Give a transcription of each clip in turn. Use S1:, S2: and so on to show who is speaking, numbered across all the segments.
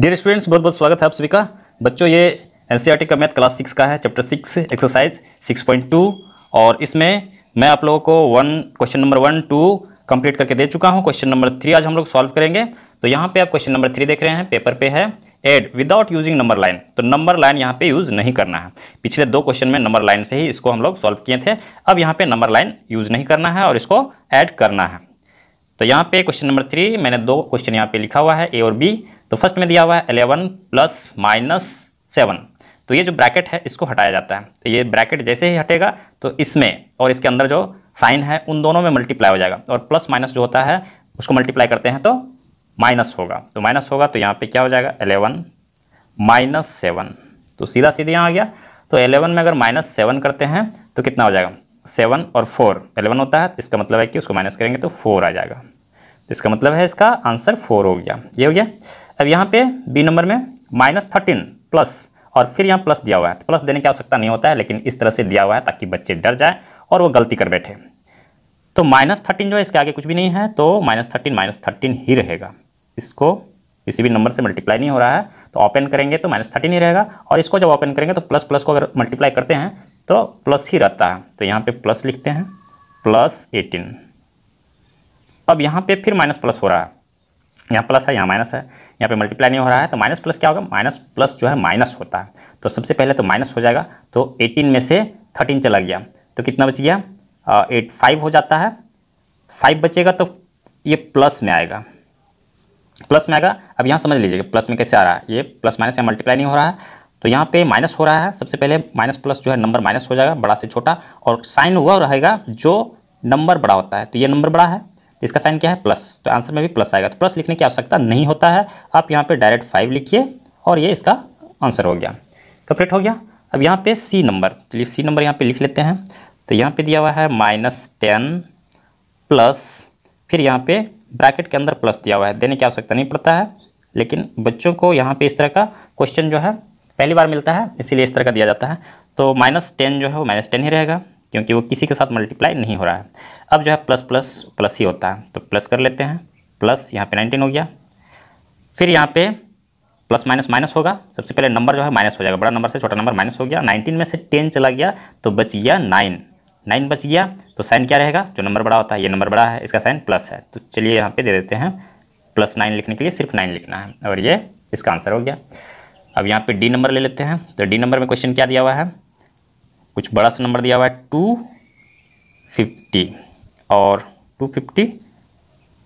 S1: dear students बहुत बहुत स्वागत है आप सभी का बच्चों ये एन e का मैथ क्लास सिक्स का है chapter six exercise six point two और इसमें मैं आप लोगों को one question number one two complete करके दे चुका हूँ क्वेश्चन नंबर थ्री आज हम लोग सॉल्व करेंगे तो यहाँ पे आप क्वेश्चन नंबर थ्री देख रहे हैं पेपर पे है add without using number line तो नंबर लाइन यहाँ पे यूज़ नहीं करना है पिछले दो क्वेश्चन में नंबर लाइन से ही इसको हम लोग सॉल्व किए थे अब यहाँ पे नंबर लाइन यूज़ नहीं करना है और इसको ऐड करना है तो यहाँ पे क्वेश्चन नंबर थ्री मैंने दो क्वेश्चन यहाँ पे लिखा हुआ है ए और बी तो फर्स्ट में दिया हुआ है एलेवन प्लस माइनस सेवन तो ये जो ब्रैकेट है इसको हटाया जाता है तो ये ब्रैकेट जैसे ही हटेगा तो इसमें और इसके अंदर जो साइन है उन दोनों में मल्टीप्लाई हो जाएगा और प्लस माइनस जो होता है उसको मल्टीप्लाई करते हैं तो माइनस होगा तो माइनस होगा तो यहाँ पे क्या हो जाएगा एलेवन माइनस सेवन तो सीधा सीधे यहाँ आ गया तो एलेवन में अगर माइनस सेवन करते हैं तो कितना हो जाएगा सेवन और फोर एलेवन होता है तो इसका मतलब है कि उसको माइनस करेंगे तो फोर आ जाएगा तो इसका मतलब है इसका आंसर फोर हो गया ये हो गया अब यहाँ पे बी नंबर में माइनस थर्टीन प्लस और फिर यहाँ प्लस दिया हुआ है तो प्लस देने की आवश्यकता नहीं होता है लेकिन इस तरह से दिया हुआ है ताकि बच्चे डर जाए और वो गलती कर बैठे तो माइनस थर्टीन जो है इसके आगे कुछ भी नहीं है तो माइनस थर्टीन माइनस थर्टीन ही रहेगा इसको किसी भी नंबर से मल्टीप्लाई नहीं हो रहा है तो ओपन करेंगे तो माइनस थर्टीन ही रहेगा और इसको जब ओपन करेंगे तो प्लस प्लस को अगर मल्टीप्लाई करते हैं तो प्लस ही रहता है तो यहाँ पे प्लस लिखते हैं प्लस एटीन अब यहाँ पे फिर माइनस प्लस हो रहा है यहाँ प्लस है यहाँ माइनस है यहाँ पे मल्टीप्लाई नहीं हो रहा है तो माइनस प्लस क्या होगा माइनस प्लस जो है माइनस होता है तो सबसे पहले तो माइनस हो जाएगा तो एटीन में से थर्टीन चला गया तो कितना बच गया एट फाइव हो जाता है फाइव बचेगा तो ये प्लस में आएगा प्लस में आएगा अब यहाँ समझ लीजिएगा प्लस में कैसे आ रहा है ये प्लस माइनस या मल्टीप्लाई नहीं हो रहा है तो यहाँ पे माइनस हो रहा है सबसे पहले माइनस प्लस जो है नंबर माइनस हो जाएगा बड़ा से छोटा और साइन वह रहेगा जो नंबर बड़ा होता है तो ये नंबर बड़ा है इसका साइन क्या है प्लस तो आंसर में भी प्लस आएगा तो प्लस लिखने की आवश्यकता नहीं होता है आप यहाँ पर डायरेक्ट फाइव लिखिए और ये इसका आंसर हो गया कंप्लीट हो गया अब यहाँ पे सी नंबर चलिए तो सी नंबर यहाँ पे लिख लेते हैं तो यहाँ पे दिया हुआ है माइनस टेन प्लस फिर यहाँ पे ब्रैकेट के अंदर प्लस दिया हुआ है देने की आवश्यकता नहीं पड़ता है लेकिन बच्चों को यहाँ पे इस तरह का क्वेश्चन जो है पहली बार मिलता है इसीलिए इस तरह का दिया जाता है तो माइनस टेन जो है वो माइनस टेन ही रहेगा क्योंकि वो किसी के साथ मल्टीप्लाई नहीं हो रहा है अब जो है प्लस प्लस प्लस ही होता है तो प्लस कर लेते हैं प्लस यहाँ पे 19 हो गया फिर यहाँ पे प्लस माइनस माइनस होगा सबसे पहले नंबर जो है माइनस हो जाएगा बड़ा नंबर से छोटा नंबर माइनस हो गया नाइनटीन में से टेन चला गया तो बच गया नाइन नाइन बच गया तो साइन क्या रहेगा जो नंबर बड़ा होता है ये नंबर बड़ा है इसका साइन प्लस है तो चलिए यहाँ पे दे देते हैं प्लस नाइन लिखने के लिए सिर्फ नाइन लिखना है और ये इसका आंसर हो गया अब यहाँ पे डी नंबर ले लेते हैं तो डी नंबर में क्वेश्चन क्या दिया हुआ है कुछ बड़ा सा नंबर दिया हुआ है टू फिफ्टी और टू फिफ्टी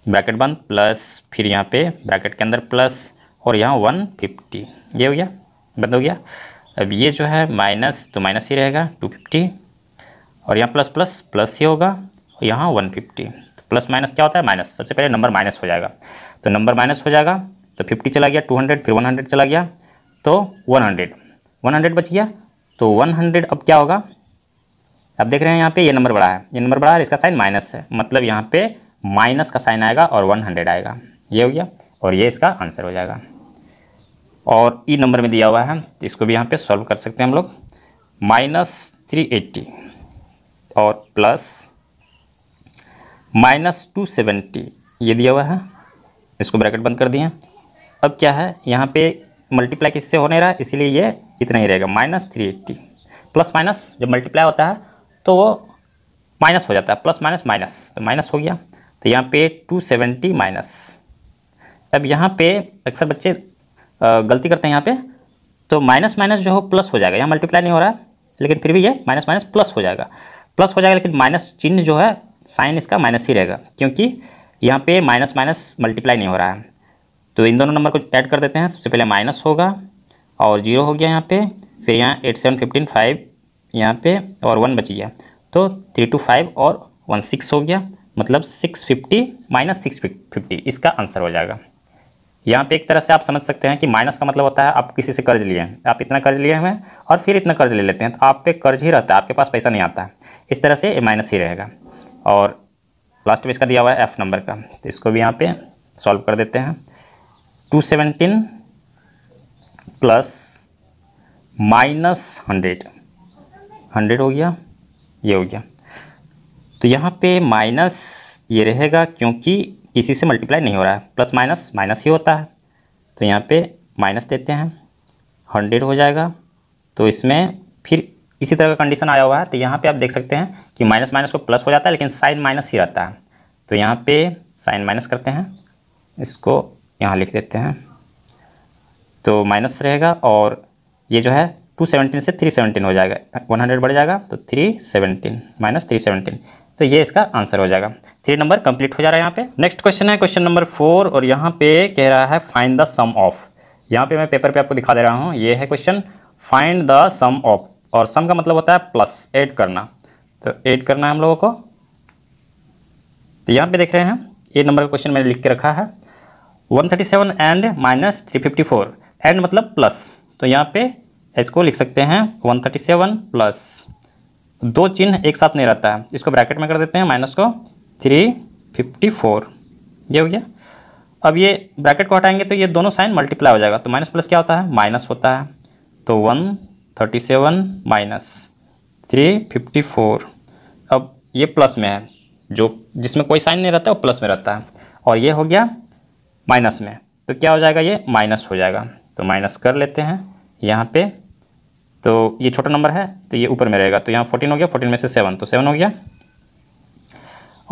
S1: ब्रैकेट बंद प्लस फिर यहाँ पे ब्रैकेट के अंदर प्लस और यहाँ वन फिफ्टी ये हो गया बंद हो गया अब ये जो है माइनस तो माइनस ही रहेगा टू फिफ्टी और यहाँ प्लस प्लस प्लस ही होगा और यहाँ वन फिफ्टी तो प्लस माइनस क्या होता है माइनस सबसे पहले नंबर माइनस हो जाएगा तो नंबर माइनस हो जाएगा तो फिफ्टी चला गया टू हंड्रेड फिर वन हंड्रेड चला गया तो वन हंड्रेड वन हंड्रेड बच गया तो 100 अब क्या होगा आप देख रहे हैं यहाँ पे ये नंबर बड़ा है ये नंबर बड़ा है इसका साइन माइनस है मतलब यहाँ पे माइनस का साइन आएगा और 100 आएगा ये हो गया और ये इसका आंसर हो जाएगा और ई नंबर में दिया हुआ है तो इसको भी यहाँ पर सॉल्व कर सकते हैं हम लोग माइनस थ्री एट्टी और प्लस माइनस टू सेवेंटी ये दिया हुआ है इसको ब्रैकेट बंद कर दिए अब क्या है यहाँ पे मल्टीप्लाई किससे होने रहा है इसीलिए ये इतना ही रहेगा minus three eighty plus minus जब मल्टीप्लाई होता है तो वो माइनस हो जाता है प्लस माइनस माइनस तो माइनस हो गया तो यहाँ पे टू सेवेंटी माइनस अब यहाँ पे अक्सर बच्चे गलती करते हैं यहाँ पे तो माइनस माइनस जो हो प्लस हो जाएगा यहाँ मल्टीप्लाई नहीं हो रहा है लेकिन फिर भी ये माइनस माइनस प्लस हो जाएगा प्लस हो जाएगा लेकिन माइनस चिन्ह जो है साइन इसका माइनस ही रहेगा क्योंकि यहाँ पे माइनस माइनस मल्टीप्लाई नहीं हो रहा है तो इन दोनों नंबर को ऐड कर देते हैं सबसे पहले माइनस होगा और जीरो हो गया यहाँ पे फिर यहाँ एट सेवन फिफ्टीन फाइव यहाँ पे और वन बच गया तो थ्री टू फाइव और वन सिक्स हो गया मतलब six fifty minus six fifty इसका आंसर हो जाएगा यहाँ पे एक तरह से आप समझ सकते हैं कि माइनस का मतलब होता है आप किसी से कर्ज लिए हैं आप इतना कर्ज लिए हुए हैं और फिर इतना कर्ज ले लेते हैं तो आप पे कर्ज ही रहता है आपके पास पैसा नहीं आता है इस तरह से ये माइनस ही रहेगा और लास्ट में इसका दिया हुआ है एफ़ नंबर का तो इसको भी यहाँ पे सॉल्व कर देते हैं two seventeen plus minus hundred hundred हो गया ये हो गया तो यहाँ पे माइनस ये रहेगा क्योंकि किसी से मल्टीप्लाई नहीं हो रहा है प्लस माइनस माइनस ही होता है तो यहाँ पे माइनस देते हैं हंड्रेड हो जाएगा तो इसमें फिर इसी तरह का कंडीशन आया हुआ है तो यहाँ पे आप देख सकते हैं कि माइनस माइनस को प्लस हो जाता है लेकिन साइन माइनस ही रहता है तो यहाँ पे साइन माइनस करते हैं इसको यहाँ लिख देते हैं तो माइनस रहेगा और ये जो है टू सेवनटीन से थ्री सेवनटीन हो जाएगा वन हंड्रेड बढ़ जाएगा तो three seventeen minus three seventeen तो ये इसका आंसर हो जाएगा थ्री नंबर कंप्लीट हो जा रहा है यहाँ पे नेक्स्ट क्वेश्चन है क्वेश्चन नंबर फोर और यहाँ पे कह रहा है फाइंड द सम ऑफ यहाँ पे मैं पेपर पे आपको दिखा दे रहा हूँ ये है question find the sum of और सम का मतलब होता है प्लस एड करना तो एड करना है हम लोगों को तो यहाँ पे देख रहे हैं ये नंबर का क्वेश्चन मैंने लिख के रखा है 137 एंड माइनस 354 एंड मतलब प्लस तो यहाँ पे इसको लिख सकते हैं 137 प्लस दो चिन्ह एक साथ नहीं रहता है इसको ब्रैकेट में कर देते हैं माइनस को 354 ये हो गया अब ये ब्रैकेट को हटाएंगे तो ये दोनों साइन मल्टीप्लाई हो जाएगा तो माइनस प्लस क्या होता है माइनस होता है तो 137 माइनस 354 अब ये प्लस में है जो जिसमें कोई साइन नहीं रहता है वो प्लस में रहता है और ये हो गया माइनस में तो क्या हो जाएगा ये माइनस हो जाएगा तो माइनस कर लेते हैं यहाँ पे तो ये छोटा नंबर है तो ये ऊपर में रहेगा तो यहाँ फोर्टीन हो गया फोर्टीन में से सेवन तो सेवन हो गया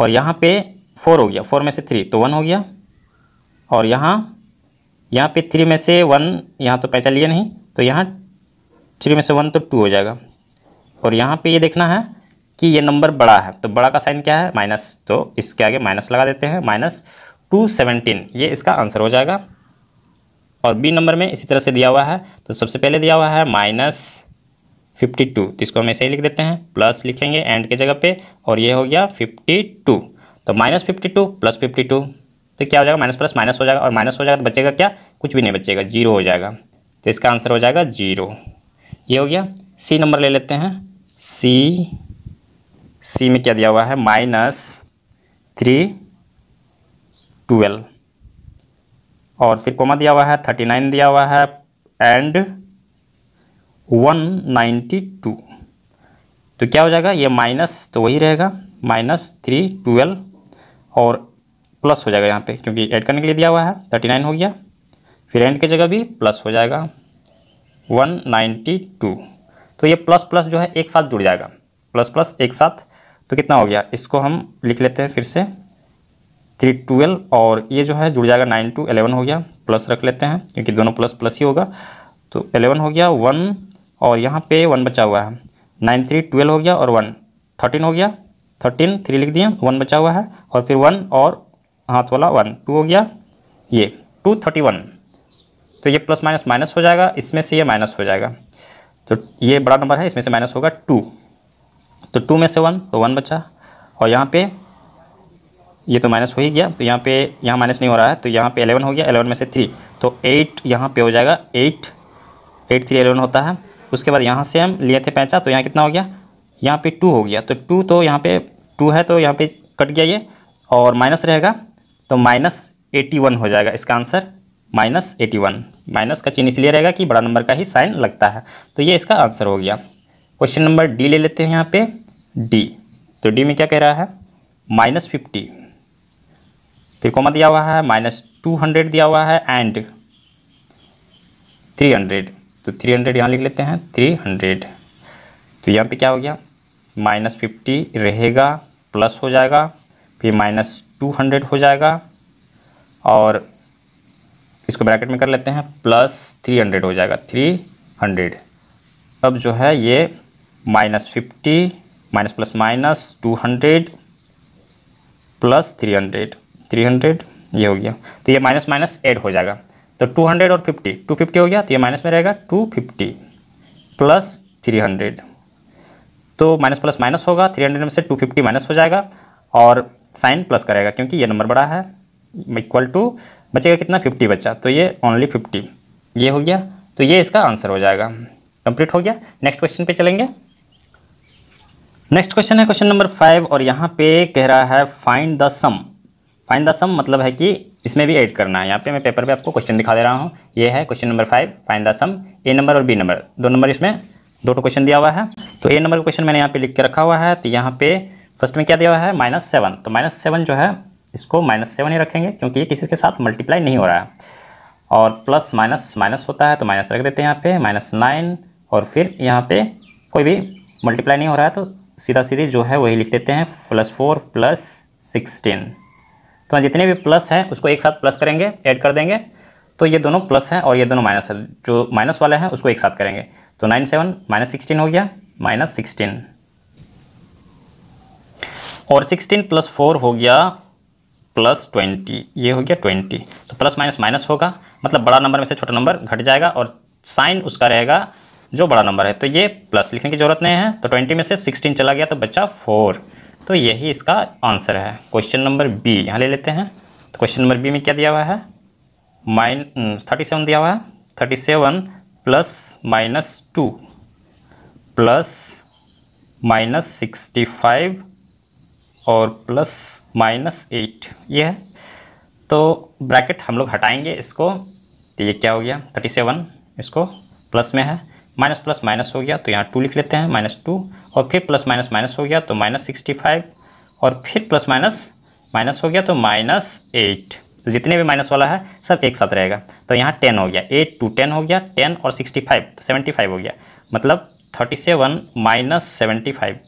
S1: और यहाँ पे फोर हो गया फोर में से थ्री तो वन हो गया और यहाँ यहाँ पे थ्री में से वन यहाँ तो पैसा लिए नहीं तो यहाँ थ्री में से वन तो टू हो जाएगा और यहाँ पे ये देखना है कि ये नंबर बड़ा है तो बड़ा का साइन क्या है माइनस तो इसके आगे माइनस लगा देते हैं माइनस टू सेवनटीन ये इसका आंसर हो जाएगा और बी नंबर में इसी तरह से दिया हुआ है तो सबसे पहले दिया हुआ है माइनस फिफ्टी टू तो इसको हम ऐसे ही लिख देते हैं प्लस लिखेंगे एंड के जगह पे और ये हो गया फिफ्टी टू तो minus fifty two plus fifty two तो क्या हो जाएगा माइनस प्लस माइनस हो जाएगा और माइनस हो जाएगा तो बचेगा क्या कुछ भी नहीं बचेगा जीरो हो जाएगा तो इसका आंसर हो जाएगा जीरो ये हो गया सी नंबर ले लेते हैं सी सी में क्या दिया हुआ है माइनस थ्री ट्वेल्व और फिर कोमा दिया हुआ है थर्टी नाइन दिया हुआ है एंड वन नाइन्टी टू तो क्या हो जाएगा ये माइनस तो वही रहेगा माइनस थ्री ट्वेल्व और प्लस हो जाएगा यहाँ पे क्योंकि ऐड करने के लिए दिया हुआ है थर्टी नाइन हो गया फिर एंड की जगह भी प्लस हो जाएगा वन नाइन्टी टू तो ये प्लस प्लस जो है एक साथ जुड़ जाएगा प्लस प्लस एक साथ तो कितना हो गया इसको हम लिख लेते हैं फिर से थ्री ट्वेल्व और ये जो है जुड़ जाएगा नाइन टू एलेवन हो गया प्लस रख लेते हैं क्योंकि दोनों प्लस प्लस ही होगा तो एलेवन हो गया वन और यहाँ पे वन बचा हुआ है नाइन थ्री ट्वेल्व हो गया और वन थर्टीन हो गया थर्टीन थ्री लिख दिए वन बचा हुआ है और फिर वन और हाथ वाला वन टू हो गया ये टू थर्टी वन तो ये प्लस माइनस माइनस हो जाएगा इसमें से ये माइनस हो जाएगा तो ये बड़ा नंबर है इसमें से माइनस होगा टू तो टू में से वन तो वन बचा और यहाँ पे ये तो माइनस हो ही गया तो यहाँ पे यहाँ माइनस नहीं हो रहा है तो यहाँ पे एलेवन हो गया एलेवन में से थ्री तो एट यहाँ पे हो जाएगा एट एट थ्री एलेवन होता है उसके बाद यहाँ से हम लिए थे पैंचा तो यहाँ कितना हो गया यहाँ पे टू हो गया तो टू तो यहाँ पे टू है तो यहाँ पे कट गया ये और माइनस रहेगा तो माइनस एटी वन हो जाएगा इसका answer minus eighty one minus का चिन्ह इसलिए रहेगा कि बड़ा नंबर का ही साइन लगता है तो ये इसका आंसर हो गया क्वेश्चन नंबर डी ले लेते हैं यहाँ पे डी तो डी में क्या कह रहा है माइनस फिफ्टी फिर कॉमा दिया हुआ है माइनस टू हंड्रेड दिया हुआ है एंड थ्री हंड्रेड तो थ्री हंड्रेड यहाँ लिख लेते हैं थ्री हंड्रेड तो यहाँ पे क्या हो गया माइनस फिफ्टी रहेगा प्लस हो जाएगा फिर माइनस टू हंड्रेड हो जाएगा और इसको ब्रैकेट में कर लेते हैं प्लस थ्री हंड्रेड हो जाएगा थ्री हंड्रेड अब जो है ये minus fifty minus plus minus two hundred plus three hundred three hundred ये हो गया तो ये माइनस माइनस एड हो जाएगा तो टू हंड्रेड और फिफ्टी टू फिफ्टी हो गया तो ये माइनस में रहेगा two fifty plus three hundred तो माइनस प्लस माइनस होगा थ्री हंड्रेड में से टू फिफ्टी माइनस हो जाएगा और साइन प्लस करेगा क्योंकि ये नंबर बड़ा है इक्वल टू बचेगा कितना फिफ्टी बच्चा तो ये ओनली फिफ्टी ये हो गया तो ये इसका आंसर हो जाएगा कंप्लीट हो गया नेक्स्ट क्वेश्चन पे चलेंगे नेक्स्ट क्वेश्चन है क्वेश्चन नंबर फाइव और यहाँ पे कह रहा है find the sum find the sum मतलब है कि इसमें भी ऐड करना है यहाँ पे मैं पेपर पे आपको क्वेश्चन दिखा दे रहा हूँ ये है question number five find the sum A number और बी नंबर दो नंबर इसमें दो टो तो क्वेश्चन दिया हुआ है तो ए नंबर का क्वेश्चन मैंने यहाँ पे लिख के रखा हुआ है तो यहाँ पे फर्स्ट में क्या दिया हुआ है माइनस सेवन तो माइनस सेवन जो है इसको माइनस सेवन ही रखेंगे क्योंकि ये किसी के साथ मल्टीप्लाई नहीं हो रहा है और प्लस माइनस माइनस होता है तो माइनस रख देते हैं यहाँ पे माइनस नाइन और फिर यहाँ पे कोई भी मल्टीप्लाई नहीं हो रहा है तो सीधा सीधे जो है वही लिख देते हैं प्लस फोर प्लस सिक्सटीन तो जितने भी प्लस हैं उसको एक साथ प्लस करेंगे ऐड कर देंगे तो ये दोनों प्लस हैं और ये दोनों माइनस है जो माइनस वाले हैं उसको एक साथ करेंगे तो नाइन सेवन माइनस सिक्सटीन हो गया माइनस सिक्सटीन और सिक्सटीन प्लस फोर हो गया प्लस ट्वेंटी ये हो गया ट्वेंटी तो प्लस माइनस माइनस होगा मतलब बड़ा नंबर में से छोटा नंबर घट जाएगा और साइन उसका रहेगा जो बड़ा नंबर है तो ये प्लस लिखने की जरूरत नहीं है तो ट्वेंटी में से सिक्सटीन चला गया तो बच्चा फोर तो यही इसका आंसर है क्वेश्चन नंबर बी यहाँ ले लेते हैं तो क्वेश्चन नंबर बी में क्या दिया हुआ है माइन थर्टी सेवन दिया हुआ है thirty seven plus minus two plus minus sixty five और प्लस माइनस एट ये है तो ब्रैकेट हम लोग हटाएंगे इसको तो ये क्या हो गया थर्टी सेवन इसको प्लस में है माइनस प्लस माइनस हो गया तो यहाँ टू लिख लेते हैं माइनस टू और फिर प्लस माइनस माइनस हो गया तो माइनस सिक्सटी फाइव और फिर प्लस माइनस माइनस हो गया तो माइनस एट तो जितने भी माइनस वाला है सब एक साथ रहेगा तो यहाँ टेन हो गया एट टू टेन हो गया टेन और सिक्सटी फाइव तो सेवेंटी फाइव हो गया मतलब thirty seven minus seventy five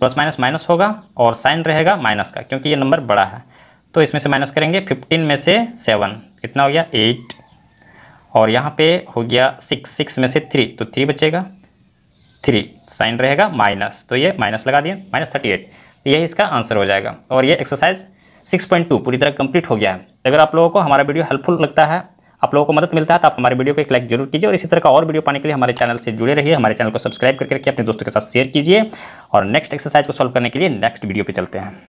S1: plus minus minus होगा और साइन रहेगा माइनस का क्योंकि ये नंबर बड़ा है तो इसमें से माइनस करेंगे फिफ्टीन में से सेवन कितना हो गया एट और यहाँ पे हो गया सिक्स सिक्स में से थ्री तो थ्री बचेगा थ्री साइन रहेगा माइनस तो ये माइनस लगा दिया माइनस थर्टी एट तो यही इसका आंसर हो जाएगा और ये एक्सरसाइज सिक्स पॉइंट टू पूरी तरह कंप्लीट हो गया है अगर आप लोगों को हमारा वीडियो हेल्पफुल लगता है आप लोगों को मदद मिलता है तो आप हमारे वीडियो को एक लाइक जरूर कीजिए और इसी तरह का और वीडियो पाने के लिए हमारे चैनल से जुड़े रहिए हमारे चैनल को सब्सक्राइब करके रखिए अपने दोस्तों के साथ शेयर कीजिए और नेक्स्ट एक्सरसाइज को सॉल्व करने के लिए नेक्स्ट वीडियो पर चलते हैं